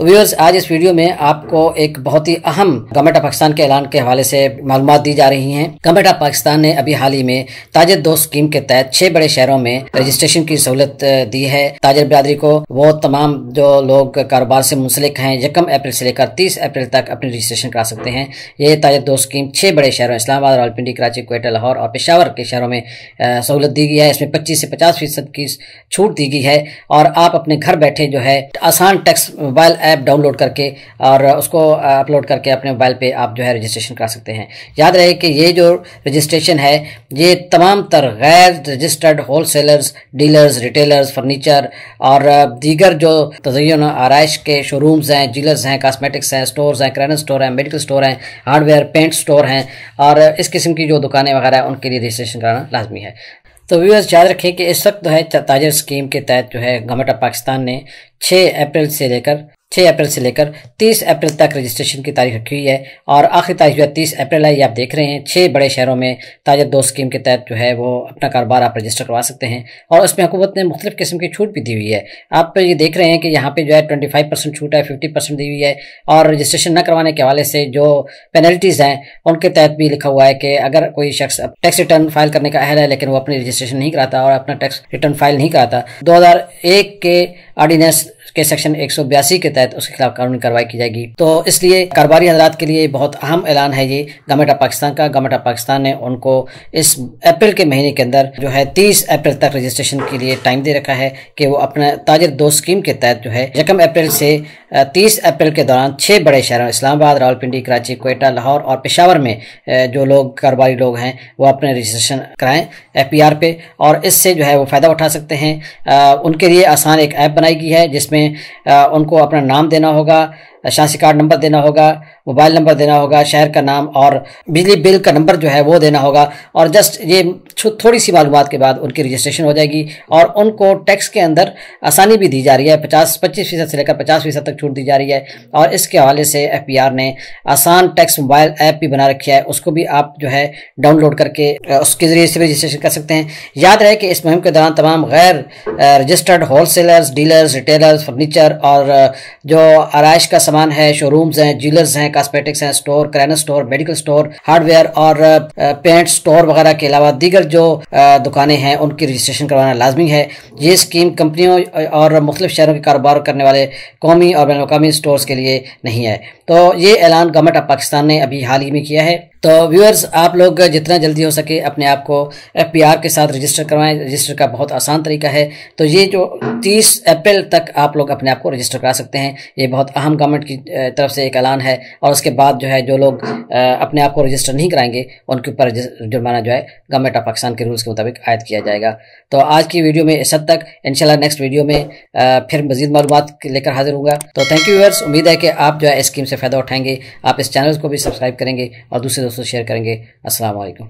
तो व्यूअर्स आज इस वीडियो में आपको एक बहुत ही अहम गवर्नमेंट ऑफ पाकिस्तान के ऐलान के हवाले से मालूम दी जा रही हैं गवर्नमेंट ऑफ पाकिस्तान ने अभी हाल ही में ताजर दो स्कीम के तहत छह बड़े शहरों में रजिस्ट्रेशन की सहूलत दी है ताजर बिरादरी को वो तमाम जो लोग कारोबार से मुंसलिक हैं यकम अप्रैल से लेकर तीस अप्रैल तक अपनी रजिस्ट्रेशन करा सकते हैं ये ताजर दो स्कीम छह बड़े शहरों इस्लामाबाद रावलपिंडी कराची कोयटा लाहौर और पेशावर के शहरों में सहूलत दी गई है इसमें पच्चीस से पचास फीसद की छूट दी गई है और आप अपने घर बैठे जो है आसान टैक्स मोबाइल ऐप डाउनलोड करके और उसको अपलोड करके अपने मोबाइल पे आप जो है रजिस्ट्रेशन करा सकते हैं याद रहे कि ये जो रजिस्ट्रेशन है ये तमाम तर गैर registered wholesalers dealers retailers furniture और दीगर जो तजयन आरइश के शोरूम्स हैं जीलर्स हैं कास्मेटिक्स हैं स्टोर्स हैं किराना स्टोर हैं मेडिकल स्टोर हैं हार्डवेयर पेंट स्टोर हैं और इस किस्म की जो दुकानें वगैरह हैं उनके लिए रजिस्ट्रेशन कराना लाजमी है तो व्यूअर्स याद रखें कि इस वक्त जो है ताजर स्कीम के तहत जो है गवर्नमेंट ऑफ पाकिस्तान ने 6 अप्रैल से लेकर छः अप्रैल से लेकर तीस अप्रैल तक रजिस्ट्रेशन की तारीख रखी हुई है और आखिरी तारीख जो है तीस अप्रैल है ये आप देख रहे हैं छः बड़े शहरों में ताजा दो स्कीम के तहत जो है वो अपना कारोबार आप रजिस्टर करवा सकते हैं और उसमें हुकूमत ने मुख्तलिफ किस्म की छूट भी दी हुई है आप ये देख रहे हैं कि यहाँ पर जो है ट्वेंटी फाइव परसेंट छूट है फिफ्टी परसेंट दी हुई है और रजिस्ट्रेशन न करवाने के हवाले से जो पेनल्टीज़ हैं उनके तहत भी लिखा हुआ है कि अगर कोई शख्स टैक्स रिटर्न फाइल करने का अहल है लेकिन वो अपनी रजिस्ट्रेशन नहीं कराता और अपना टैक्स रिटर्न फाइल नहीं कराता दो के ऑर्डीनेंस के सेक्शन एक के तहत तहत उसके खिलाफ कानूनी कार्रवाई की जाएगी तो इसलिए कारोबारी हजरात के लिए बहुत अहम ऐलान है ये गवर्नमेंट ऑफ पाकिस्तान का गवर्नमेंट ऑफ पाकिस्तान ने उनको इस अप्रैल के महीने के अंदर जो है तीस अप्रैल तक रजिस्ट्रेशन के लिए टाइम दे रखा है कि वो अपने ताजर दो स्कीम के तहत जो है यकम अप्रैल से तीस अप्रैल के दौरान छः बड़े शहरों इस्लामाबाद रावलपिंडी कराची कोयटा लाहौर और पेशावर में जो लोग कारोबारी लोग हैं वो अपने रजिस्ट्रेशन कराएं एफ पे और इससे जो है वो फ़ायदा उठा सकते हैं उनके लिए आसान एक ऐप बनाई गई है जिसमें उनको अपना नाम देना होगा शासी कार्ड नंबर देना होगा मोबाइल नंबर देना होगा शहर का नाम और बिजली बिल का नंबर जो है वो देना होगा और जस्ट ये थोड़ी सी मालूम के बाद उनकी रजिस्ट्रेशन हो जाएगी और उनको टैक्स के अंदर आसानी भी दी जा रही है पचास पच्चीस फीसद से लेकर पचास फीसद तक छूट दी जा रही है और इसके हवाले से एफ ने आसान टैक्स मोबाइल ऐप भी बना रखी है उसको भी आप जो है डाउनलोड करके उसके जरिए से रजिस्ट्रेशन कर सकते हैं याद रहे कि इस मुहिम के दौरान तमाम गैर registered sellers dealers retailers furniture और जो आरइश का सामान है शोरूम्स हैं ज्वेलर्स हैं कॉस्मेटिक्स हैं स्टोर करेना स्टोर मेडिकल स्टोर हार्डवेयर और पेंट स्टोर वगैरह के अलावा दीगर जो दुकानें हैं उनकी रजिस्ट्रेशन करवाना लाजमी है ये स्कीम कंपनियों और मुख्तु शहरों के कारोबार करने वाले कौमी और बैन अवी के लिए नहीं है तो ये ऐलान गवर्नमेंट ऑफ पाकिस्तान ने अभी हाल ही में किया है तो व्यूअर्स आप लोग जितना जल्दी हो सके अपने आप को एफ के साथ रजिस्टर करवाएं रजिस्टर का बहुत आसान तरीका है तो ये जो 30 अप्रैल तक आप लोग अपने आप को रजिस्टर करा सकते हैं ये बहुत अहम गवर्नमेंट की तरफ से एक ऐलान है और उसके बाद जो है जो लोग अपने आप को रजिस्टर नहीं कराएंगे उनके ऊपर जुर्माना जो है गवर्नमेंट ऑफ पाकिस्तान के रूल्स के मुताबिक आयद किया जाएगा तो आज की वीडियो में इस हद तक इनशाला नेक्स्ट वीडियो में फिर मजीद मालूम लेकर हाजिर हूँ तो थैंक यू व्यूअर्स उम्मीद है कि आप जो है इस स्कीम से फ़ायदा उठाएंगे आप इस चैनल को भी सब्सक्राइब करेंगे और दूसरे दोस्तों शेयर करेंगे असल